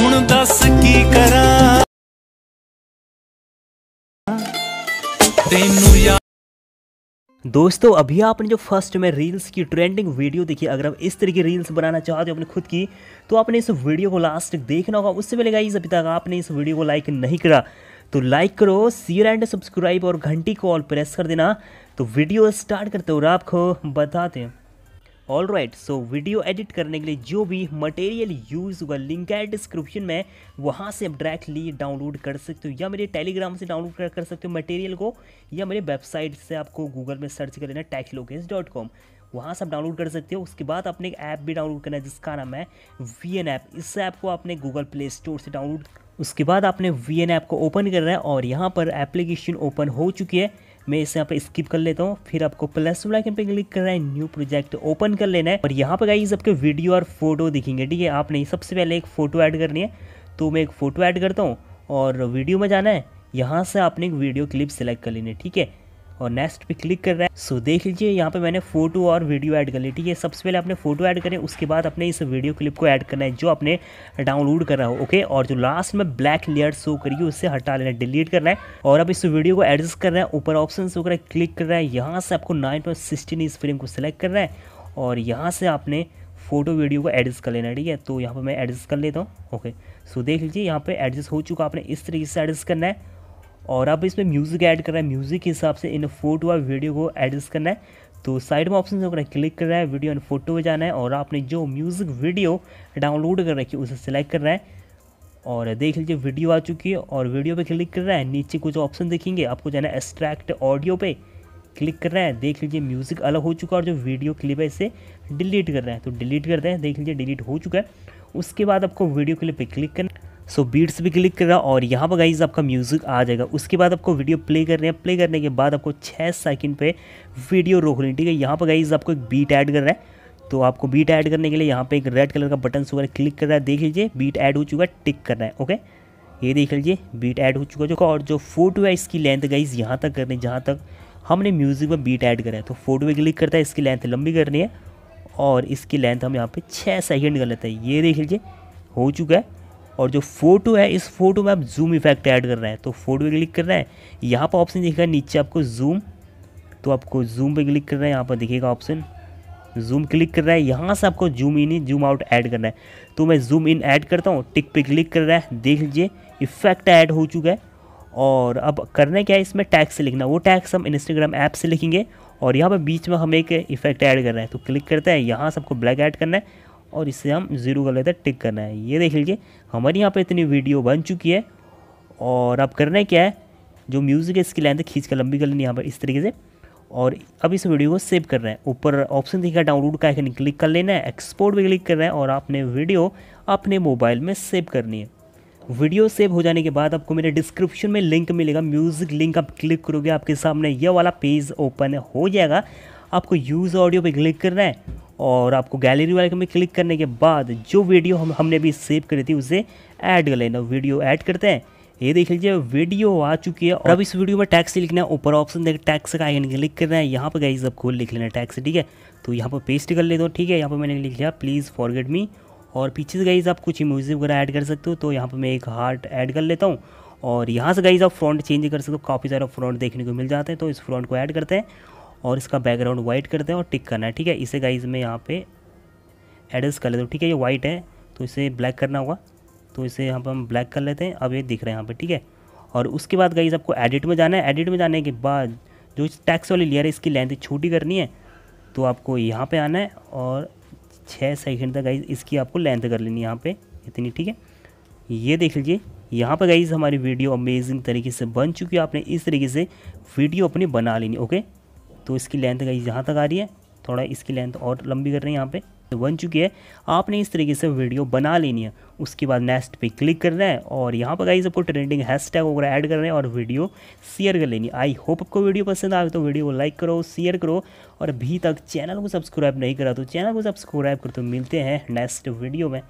हूं दस की करा तेन या दोस्तों अभी आपने जो फर्स्ट में रील्स की ट्रेंडिंग वीडियो देखी अगर आप इस तरह की रील्स बनाना चाहते हो अपने खुद की तो आपने इस वीडियो को लास्ट तक देखना होगा उससे पहले गाइज अभी तक आपने इस वीडियो को लाइक नहीं करा तो लाइक करो शेयर एंड सब्सक्राइब और घंटी को ऑल प्रेस कर देना तो वीडियो स्टार्ट करते हो आपको बताते हैं all right so video edit करने के लिए जो भी मटेरियल यूज़ हुआ लिंक है डिस्क्रिप्शन में वहाँ से आप डायरेक्टली डाउनलोड कर सकते हो या मेरे टेलीग्राम से डाउनलोड कर सकते हो मटेरियल को या मेरे वेबसाइट से आपको गूगल में सर्च कर लेना टैक्स लोकेश डॉट कॉम वहाँ से आप डाउनलोड कर सकते हो उसके बाद आपने एक ऐप भी डाउनलोड करना है जिसका नाम है वी एन ऐप इस ऐप को आपने गूगल प्ले स्टोर से डाउनलोड उसके बाद आपने वी एन ऐप को ओपन करना है और यहाँ पर एप्लीकेशन ओपन हो चुकी है मैं इसे यहाँ पे स्किप कर लेता हूँ फिर आपको प्लस आइकन पे क्लिक करना है न्यू प्रोजेक्ट ओपन कर लेना है और यहाँ पे गाइज आपके वीडियो और फोटो दिखेंगे ठीक है आपने सबसे पहले एक फ़ोटो ऐड करनी है तो मैं एक फ़ोटो ऐड करता हूँ और वीडियो में जाना है यहाँ से आपने एक वीडियो क्लिप सेलेक्ट कर लेनी है ठीक है और नेक्स्ट पे क्लिक कर रहा है सो देख लीजिए यहाँ पे मैंने फोटो और वीडियो ऐड कर ली ठीक है सबसे पहले आपने फोटो ऐड करें उसके बाद अपने इस वीडियो क्लिप को ऐड करना है जो आपने डाउनलोड कर रहा हो ओके और जो लास्ट में ब्लैक लेयर शो करिए उससे हटा लेना है डिलीट करना है और अब इस वीडियो को एडजस्ट कर रहे हैं ऊपर ऑप्शन शो कर क्लिक कर रहा है यहाँ से आपको नाइन पॉइंट इस फ्रेम को सिलेक्ट करना है और यहाँ से आपने फोटो वीडियो को एडजस्ट कर लेना है ठीक है तो यहाँ पर मैं एडजस्ट कर लेता हूँ ओके सो देख लीजिए यहाँ पर एडजस्ट हो चुका आपने इस तरीके से एडजस्ट करना है और आप इसमें म्यूज़िक ऐड कर रहे हैं म्यूज़िक के हिसाब से इन फोटो और वीडियो को एडजस्ट करना है तो साइड में ऑप्शन होकर क्लिक कर रहे है वीडियो एंड फोटो में जाना है और आपने जो म्यूज़िक वीडियो डाउनलोड कर रखी है उसे सिलेक्ट रहे है और देख लीजिए वीडियो आ चुकी है और वीडियो पे क्लिक कर रहा है नीचे कुछ ऑप्शन देखेंगे आपको जाना है एक्सट्रैक्ट ऑडियो पे क्लिक कर रहे हैं देख लीजिए म्यूज़िक अलग हो चुका है और जो वीडियो क्लिप है इसे डिलीट तो कर रहे हैं तो डिलीट कर रहे हैं देख लीजिए डिलीट हो चुका है उसके बाद आपको वीडियो क्लिप पर क्लिक करना सो बीट्स भी क्लिक कर रहा और यहाँ पर गाइज आपका म्यूज़िक आ जाएगा उसके बाद आपको वीडियो प्ले कर रहे हैं प्ले करने के बाद आपको छः सेकंड पे वीडियो रोक है ठीक है यहाँ पर गाइज आपको एक बीट ऐड कर रहा है तो आपको बीट ऐड करने के लिए यहाँ पे एक रेड कलर का बटन सुगर क्लिक कर रहा है देख लीजिए बीट ऐड हो चुका है टिक कर रहा है ओके ये देख लीजिए बीट ऐड हो चुका है जो और जो फोटो है इसकी लेंथ गाइज यहाँ तक करनी है जहाँ तक हमने म्यूज़िक में बीट ऐड करा है तो फोटो पे क्लिक करता है इसकी लेंथ लंबी करनी है और इसकी लेंथ हम यहाँ पे छः सेकेंड कर लेते हैं ये देख लीजिए हो चुका है और जो फोटो है इस फोटो में आप जूम इफेक्ट ऐड कर रहे हैं तो फोटो पे क्लिक कर रहे हैं यहाँ पर ऑप्शन दिखेगा नीचे आपको जूम तो आपको जूम पे क्लिक कर रहे है यहाँ पर दिखेगा ऑप्शन जूम क्लिक कर रहा है यहाँ से आपको जूम इन ही जूम आउट ऐड करना है तो मैं जूम इन ऐड करता हूँ टिक पे क्लिक कर रहा है देख लीजिए इफेक्ट ऐड हो चुका है और अब करना क्या है इसमें टैक्स लिखना वो टैक्स हम इंस्टाग्राम ऐप से लिखेंगे और यहाँ पर बीच में हम एक इफेक्ट ऐड कर रहे हैं तो क्लिक करते हैं यहाँ से आपको ब्लैक ऐड करना है और इससे हम ज़ीरो कर लेते हैं टिक करना है ये देख लीजिए हमारी यहाँ पर इतनी वीडियो बन चुकी है और अब करना क्या है जो म्यूज़िक है इसकी लेंथ खींच कर लंबी कर लेनी यहाँ पर इस तरीके से और अब इस वीडियो को सेव कर रहे हैं ऊपर ऑप्शन देखिएगा डाउनलोड का आइकन क्लिक कर लेना है एक्सपोर्ट भी क्लिक कर रहे हैं और आपने वीडियो अपने मोबाइल में सेव करनी है वीडियो सेव हो जाने के बाद आपको मेरे डिस्क्रिप्शन में लिंक मिलेगा म्यूज़िक लिंक आप क्लिक करोगे आपके सामने यह वाला पेज ओपन हो जाएगा आपको यूज़ ऑडियो पर क्लिक करना है और आपको गैलरी वाले में क्लिक करने के बाद जो वीडियो हम हमने भी सेव करी थी उसे ऐड कर लेना वीडियो ऐड करते हैं ये देख लीजिए वीडियो आ चुकी है और अब इस वीडियो में टैक्स लिखना है ऊपर ऑप्शन देख टैक्स का आइकन क्लिक करना है यहाँ पर गाइज आपको लिख लेना टैक्स ठीक है तो यहाँ पर पेस्ट कर लेते हो ठीक है यहाँ पर मैंने लिख लिया प्लीज़ फॉरगेट मी और पीछे से गई आप कुछ इमोजी वगैरह ऐड कर सकते हो तो यहाँ पर मैं एक हार्ट ऐड कर लेता हूँ और यहाँ से गाइज आप फ्रंट चेंज कर सकते हो काफ़ी सारा फ्रंट देखने को मिल जाते हैं तो इस फ्रंट को ऐड करते हैं और इसका बैकग्राउंड वाइट करते हैं और टिक करना है ठीक है इसे गाइज में यहाँ पे एडजस्ट कर लेते ठीक है ये वाइट है तो इसे ब्लैक करना होगा तो इसे यहाँ पर हम ब्लैक कर लेते हैं अब ये दिख रहे हैं यहाँ पर ठीक है और उसके बाद गाइज आपको एडिट में जाना है एडिट में जाने के बाद जो टैक्स वाली लेयर है इसकी लेंथ छोटी करनी है तो आपको यहाँ पर आना है और छः सेकेंड तक गाइज इसकी आपको लेंथ कर लेनी है यहाँ पर इतनी ठीक है ये देख लीजिए यहाँ पर गाइज हमारी वीडियो अमेजिंग तरीके से बन चुकी है आपने इस तरीके से वीडियो अपनी बना लेनी ओके तो इसकी लेंथ गई जहाँ तक आ रही है थोड़ा इसकी लेंथ और लंबी कर रहे हैं यहाँ पे तो बन चुकी है आपने इस तरीके से वीडियो बना लेनी है उसके बाद नेक्स्ट पे क्लिक करना है और यहाँ पर गाइज आपको ट्रेंडिंग हैशटैग वगैरह ऐड कर रहे हैं और वीडियो शेयर कर लेनी आई होप आपको वीडियो पसंद आए तो वीडियो को लाइक करो शेयर करो और अभी तक चैनल को सब्सक्राइब नहीं करा तो चैनल को सब्सक्राइब करो तो मिलते हैं नेक्स्ट वीडियो में